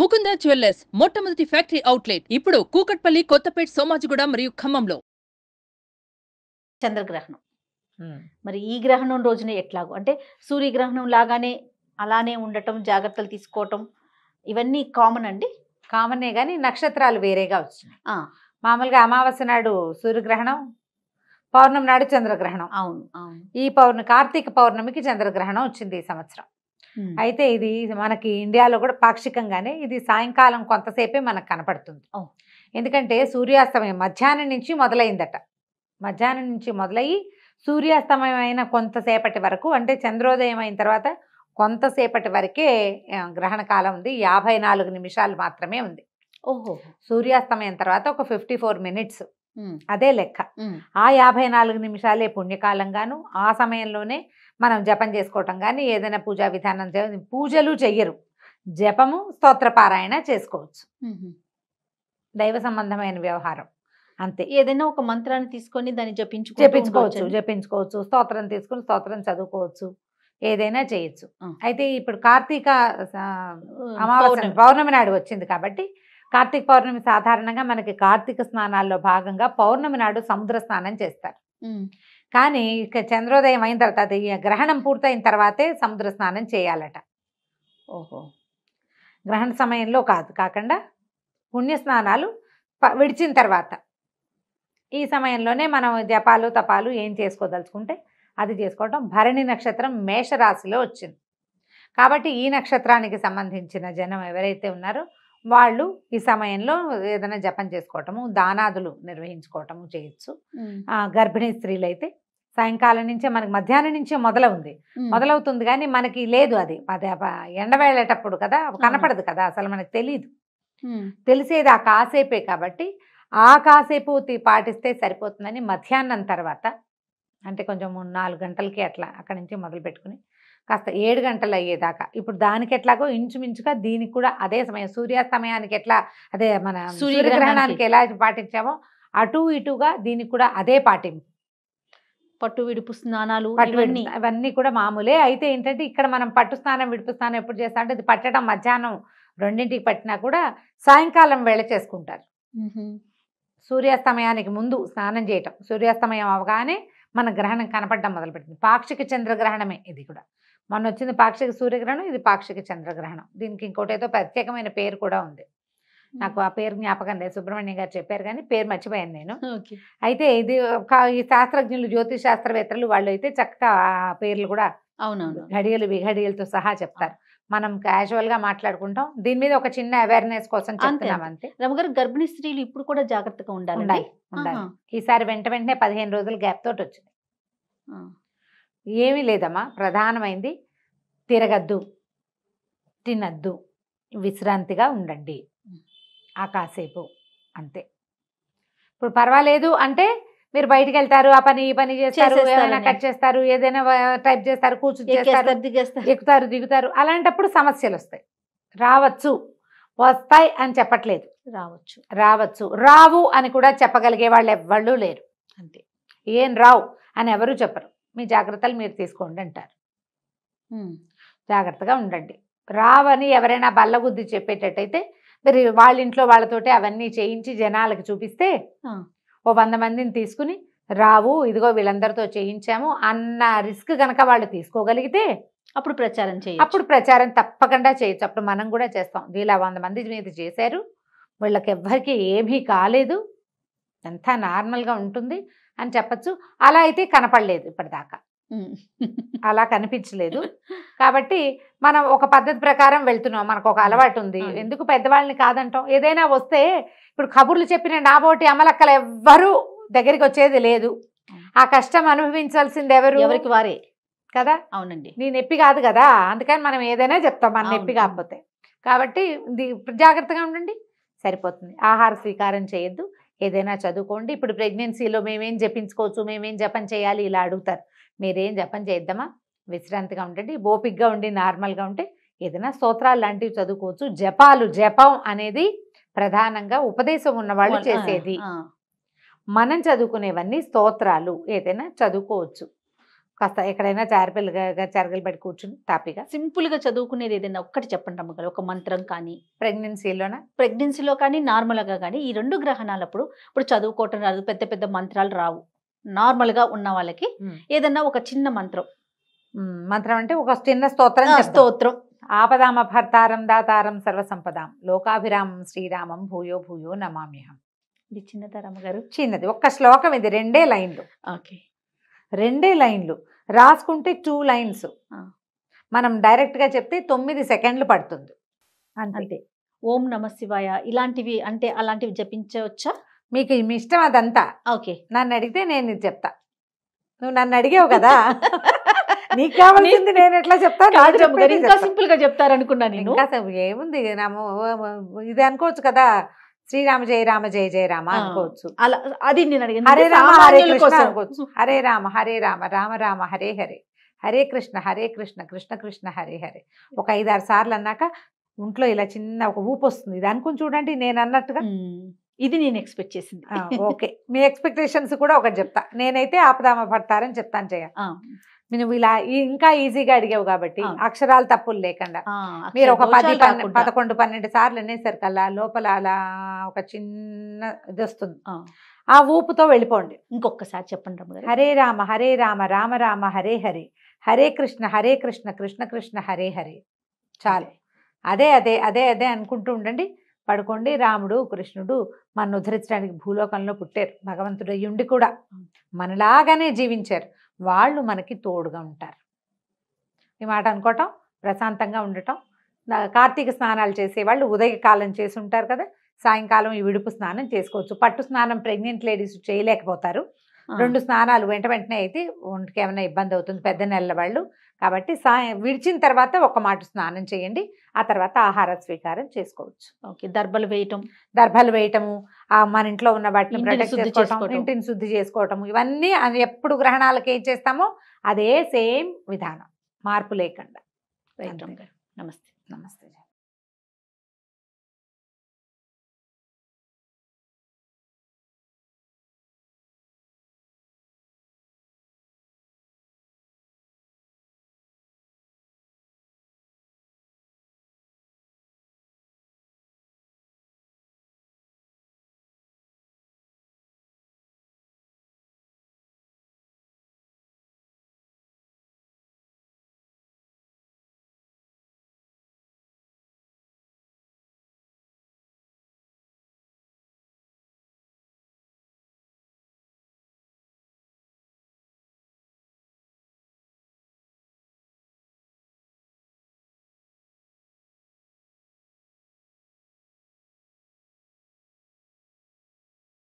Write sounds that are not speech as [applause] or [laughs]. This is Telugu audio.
ముకుంద జ్యువెల్లర్స్ మొట్టమొదటి ఫ్యాక్టరీ అవుట్లెట్ ఇప్పుడు కూకట్పల్లి కొత్తపేట సోమాజిగూడ మరియు ఖమ్మంలో చంద్రగ్రహణం మరి ఈ గ్రహణం రోజున ఎట్లాగో అంటే సూర్యగ్రహణం లాగానే అలానే ఉండటం జాగ్రత్తలు తీసుకోవటం ఇవన్నీ కామన్ అండి కామనే కానీ నక్షత్రాలు వేరేగా వచ్చినాయి మామూలుగా అమావాస్య నాడు సూర్యగ్రహణం పౌర్ణమి నాడు చంద్రగ్రహణం అవును ఈ పౌర్ణ కార్తీక పౌర్ణమికి చంద్రగ్రహణం వచ్చింది ఈ సంవత్సరం అయితే ఇది మనకి ఇండియాలో కూడా పాక్షికంగానే ఇది సాయంకాలం కొంతసేపే మనకు కనపడుతుంది ఎందుకంటే సూర్యాస్తమయం మధ్యాహ్నం నుంచి మొదలైందట మధ్యాహ్నం నుంచి మొదలయ్యి సూర్యాస్తమయం అయిన కొంతసేపటి వరకు అంటే చంద్రోదయం అయిన తర్వాత కొంతసేపటి వరకే గ్రహణ కాలం ఉంది యాభై నాలుగు నిమిషాలు మాత్రమే ఉంది ఓహో సూర్యాస్తమయం తర్వాత ఒక ఫిఫ్టీ ఫోర్ మినిట్స్ అదే లెక్క ఆ యాభై నాలుగు నిమిషాలే పుణ్యకాలంగాను ఆ సమయంలోనే మనం జపం చేసుకోవటం కానీ ఏదైనా పూజా విధానం పూజలు చెయ్యరు జపము స్తోత్రపారాయణ చేసుకోవచ్చు దైవ సంబంధమైన వ్యవహారం అంతే ఏదైనా ఒక మంత్రాన్ని తీసుకొని దాన్ని జపించు జపించుకోవచ్చు జపించుకోవచ్చు స్తోత్రం తీసుకొని స్తోత్రం చదువుకోవచ్చు ఏదైనా చేయొచ్చు అయితే ఇప్పుడు కార్తీక అమావాస్య పౌర్ణమి నాడు వచ్చింది కాబట్టి కార్తీక పౌర్ణమి సాధారణంగా మనకి కార్తీక స్నానాల్లో భాగంగా పౌర్ణమి నాడు సముద్ర స్నానం చేస్తారు కానీ ఇక చంద్రోదయం అయిన తర్వాత గ్రహణం పూర్తయిన తర్వాతే సముద్ర స్నానం చేయాలట ఓహో గ్రహణ సమయంలో కాదు కాకుండా పుణ్య స్నానాలు విడిచిన తర్వాత ఈ సమయంలోనే మనం జపాలు తపాలు ఏం చేసుకోదలుచుకుంటే అది చేసుకోవటం భరణి నక్షత్రం మేషరాశిలో వచ్చింది కాబట్టి ఈ నక్షత్రానికి సంబంధించిన జనం ఎవరైతే ఉన్నారో వాళ్ళు ఈ సమయంలో ఏదైనా జపం చేసుకోవటము దానాదులు నిర్వహించుకోవటము చేయొచ్చు గర్భిణీ స్త్రీలు అయితే సాయంకాలం నుంచే మనకి మధ్యాహ్నం నుంచే మొదలవుంది మొదలవుతుంది కానీ మనకి లేదు అది ఎండవేళ్ళేటప్పుడు కదా కనపడదు కదా అసలు మనకి తెలియదు తెలిసేది ఆ కాసేపే కాబట్టి ఆ కాసేపు పాటిస్తే సరిపోతుందని మధ్యాహ్నం తర్వాత అంటే కొంచెం మూడు నాలుగు గంటలకి అట్లా అక్కడి నుంచి మొదలు పెట్టుకుని కాస్త ఏడు గంటలు అయ్యేదాకా ఇప్పుడు దానికి ఎట్లాగో ఇంచుమించుగా దీనికి కూడా అదే సమయం సూర్యాస్తమయానికి ఎట్లా అదే మన సూర్యగ్రహణానికి ఎలా పాటించామో అటు ఇటుగా దీనికి కూడా అదే పాటింపు పట్టు విడుపు స్నానాలు అవన్నీ కూడా మామూలే అయితే ఏంటంటే ఇక్కడ మనం పట్టు స్నానం విడుపు స్నానం ఎప్పుడు చేస్తాం అంటే ఇది పట్టడం మధ్యాహ్నం రెండింటికి పట్టినా కూడా సాయంకాలం వేళ చేసుకుంటారు సూర్యాస్తమయానికి ముందు స్నానం చేయటం సూర్యాస్తమయం అవగానే మన గ్రహణం కనపడడం మొదలుపెట్టింది పాక్షిక చంద్రగ్రహణమే ఇది కూడా మొన్న వచ్చింది పాక్షిక సూర్యగ్రహణం ఇది పాక్షిక చంద్రగ్రహణం దీనికి ఇంకోటి ఏదో ప్రత్యేకమైన పేరు కూడా ఉంది నాకు ఆ పేరు జ్ఞాపకం లేదు సుబ్రహ్మణ్యం గారు చెప్పారు కానీ పేరు మర్చిపోయాను నేను అయితే ఇది ఈ శాస్త్రజ్ఞులు జ్యోతిష్ శాస్త్రవేత్తలు వాళ్ళు అయితే చక్కగా పేర్లు కూడా అవునవును ఘడియలు విఘడియలతో సహా చెప్తారు మనం క్యాజువల్ గా మాట్లాడుకుంటాం దీని మీద ఒక చిన్న అవేర్నెస్ కోసం చెప్తున్నాం అంతే రమగారు గర్భిణీ స్త్రీలు ఇప్పుడు కూడా జాగ్రత్తగా ఉండాలి ఉండాలి ఈసారి వెంట వెంటనే పదిహేను రోజుల గ్యాప్ తోటి వచ్చింది ఏమీ లేదమ్మా ప్రధానమైంది తిరగద్దు తినద్దు విశ్రాంతిగా ఉండండి ఆ కాసేపు అంతే ఇప్పుడు పర్వాలేదు అంటే మీరు బయటికి వెళ్తారు ఆ పని ఈ పని చేస్తారు ఏదైనా కట్ చేస్తారు ఏదైనా టైప్ చేస్తారు కూర్చుని ఎక్కుతారు దిగుతారు అలాంటప్పుడు సమస్యలు వస్తాయి రావచ్చు వస్తాయి అని చెప్పట్లేదు రావచ్చు రావచ్చు రావు అని కూడా చెప్పగలిగే వాళ్ళు ఎవ్వళ్ళు లేరు అంతే ఏం రావు అని ఎవరు చెప్పరు మీ జాగ్రత్తలు మీరు తీసుకోండి అంటారు జాగ్రత్తగా ఉండండి రావని ఎవరైనా బల్లగుద్ది చెప్పేటట్టయితే మరి వాళ్ళ ఇంట్లో వాళ్ళతోటి అవన్నీ చేయించి జనాలకు చూపిస్తే ఓ వంద మందిని తీసుకుని రావు ఇదిగో వీళ్ళందరితో చేయించాము అన్న రిస్క్ కనుక వాళ్ళు తీసుకోగలిగితే అప్పుడు ప్రచారం చేయ అప్పుడు ప్రచారం తప్పకుండా చేయొచ్చు అప్పుడు మనం కూడా చేస్తాం వీళ్ళ వంద మంది మీద చేశారు వీళ్ళకి ఎవ్వరికీ ఏమీ కాలేదు ఎంత నార్మల్గా ఉంటుంది అని చెప్పచ్చు అలా అయితే కనపడలేదు ఇప్పటిదాకా అలా కనిపించలేదు కాబట్టి మనం ఒక పద్ధతి ప్రకారం వెళ్తున్నాం మనకు ఒక అలవాటు ఉంది ఎందుకు పెద్దవాళ్ళని కాదంటాం ఏదైనా వస్తే ఇప్పుడు కబుర్లు చెప్పిన నాబోటి అమలక్కలు ఎవ్వరూ దగ్గరికి వచ్చేది లేదు ఆ కష్టం అనుభవించాల్సింది ఎవరు ఎవరికి వారే కదా అవునండి నీ నొప్పి కాదు కదా అందుకని మనం ఏదైనా చెప్తాం మన నొప్పి కాకపోతే కాబట్టి జాగ్రత్తగా ఉండండి సరిపోతుంది ఆహార స్వీకారం చేయొద్దు ఏదైనా చదువుకోండి ఇప్పుడు ప్రెగ్నెన్సీలో మేమేం జపించుకోవచ్చు మేమేం జపం చేయాలి ఇలా అడుగుతారు మీరేం జపం చేద్దామా విశ్రాంతిగా ఉండండి ఓపిక్గా ఉండి నార్మల్గా ఉంటే ఏదైనా స్తోత్రాలు లాంటివి చదువుకోవచ్చు జపాలు జపం అనేది ప్రధానంగా ఉపదేశం ఉన్నవాళ్ళు చేసేది మనం చదువుకునేవన్నీ స్తోత్రాలు ఏదైనా చదువుకోవచ్చు కాస్త ఎక్కడైనా చారపిల్లగా చెరగలు పెట్టి కూర్చుని తాపిగా సింపుల్గా చదువుకునేది ఏదైనా ఒక్కటి చెప్పండి అమ్మగారు ఒక మంత్రం కానీ ప్రెగ్నెన్సీలోనా ప్రెగ్నెన్సీలో కానీ నార్మల్గా కానీ ఈ రెండు గ్రహణాలప్పుడు ఇప్పుడు చదువుకోవటం రాదు పెద్ద పెద్ద మంత్రాలు రావు నార్మల్గా ఉన్న వాళ్ళకి ఏదన్నా ఒక చిన్న మంత్రం మంత్రం అంటే ఒక చిన్న స్తోత్రం స్తోత్రం ఆపదామ భర్తారం దాతారం సర్వసంపదాం లోకాభిరామం శ్రీరామం భూయో భూయో నమామ్యహం ఇది చిన్నదారమ్మ గారు చిన్నది ఒక్క శ్లోకం ఇది రెండే లైన్లు ఓకే రెండే లైన్లు రాసుకుంటే టూ లైన్స్ మనం డైరెక్ట్గా చెప్తే తొమ్మిది సెకండ్లు పడుతుంది అంతే ఓం నమ శివాయ ఇలాంటివి అంటే అలాంటివి జపించవచ్చా మీకు మీ ఇష్టం అదంతా ఓకే నన్ను అడిగితే నేను ఇది చెప్తా నువ్వు నన్ను అడిగావు కదా [laughs] నీకు కావాల్సింది నేను ఎట్లా చెప్తా సింపుల్ గా ఏముంది ఇది అనుకోవచ్చు కదా శ్రీరామ జయ రామ జయ జయ రామ అనుకోవచ్చు అలా అది హరే రామ హరే కృష్ణ అనుకోవచ్చు హరే రామ హరే రామ రామ రామ హరే హరే హరే కృష్ణ హరే కృష్ణ కృష్ణ కృష్ణ హరే హరే ఒక ఐదారు సార్లు అన్నాక ఇంట్లో ఇలా చిన్న ఒక ఊపు వస్తుంది ఇది అనుకుని చూడండి నేను అన్నట్టుగా ఇది నేను ఎక్స్పెక్ట్ చేసింది ఓకే మీ ఎక్స్పెక్టేషన్స్ కూడా ఒకటి చెప్తా నేనైతే ఆపదామ పడతారని చెప్తాను జయ నువ్వు ఇలా ఇంకా ఈజీగా అడిగావు కాబట్టి అక్షరాలు తప్పులు లేకుండా మీరు ఒక పది పదకొండు పన్నెండు సార్లు అనేసరికి అలా లోపల అలా ఒక చిన్న ఇది వస్తుంది ఆ ఊపుతో వెళ్ళిపోండి ఇంకొకసారి చెప్పండి రమ్మ హరే రామ హరే రామ రామ రామ హరే హరే హరే కృష్ణ హరే కృష్ణ కృష్ణ కృష్ణ హరే హరే చాలు అదే అదే అదే అదే అనుకుంటూ ఉండండి పడుకోండి రాముడు కృష్ణుడు మన ఉద్ధరించడానికి భూలోకంలో పుట్టారు భగవంతుడు అయ్యుండి కూడా మనలాగానే జీవించారు వాళ్ళు మనకి తోడుగా ఉంటారు ఈ మాట అనుకోవటం ప్రశాంతంగా ఉండటం కార్తీక స్నానాలు చేసేవాళ్ళు ఉదయకాలం చేసి ఉంటారు కదా సాయంకాలం ఈ విడుపు స్నానం చేసుకోవచ్చు పట్టు స్నానం ప్రెగ్నెంట్ లేడీస్ చేయలేకపోతారు రెండు స్నానాలు వెంట వెంటనే అయితే ఒంటికి ఏమైనా ఇబ్బంది అవుతుంది పెద్ద నెలల వాళ్ళు కాబట్టి సాయం విడిచిన తర్వాత ఒక మాట స్నానం చేయండి ఆ తర్వాత ఆహార స్వీకారం చేసుకోవచ్చు ఓకే దర్భలు వేయటం దర్భలు వేయటము మన ఇంట్లో ఉన్న వాటిని ప్రొటెక్ట్ చేసుకోవటం ఇంటిని శుద్ధి చేసుకోవటం ఇవన్నీ ఎప్పుడు గ్రహణాలకు ఏం చేస్తామో అదే సేమ్ విధానం మార్పు లేకుండా నమస్తే నమస్తే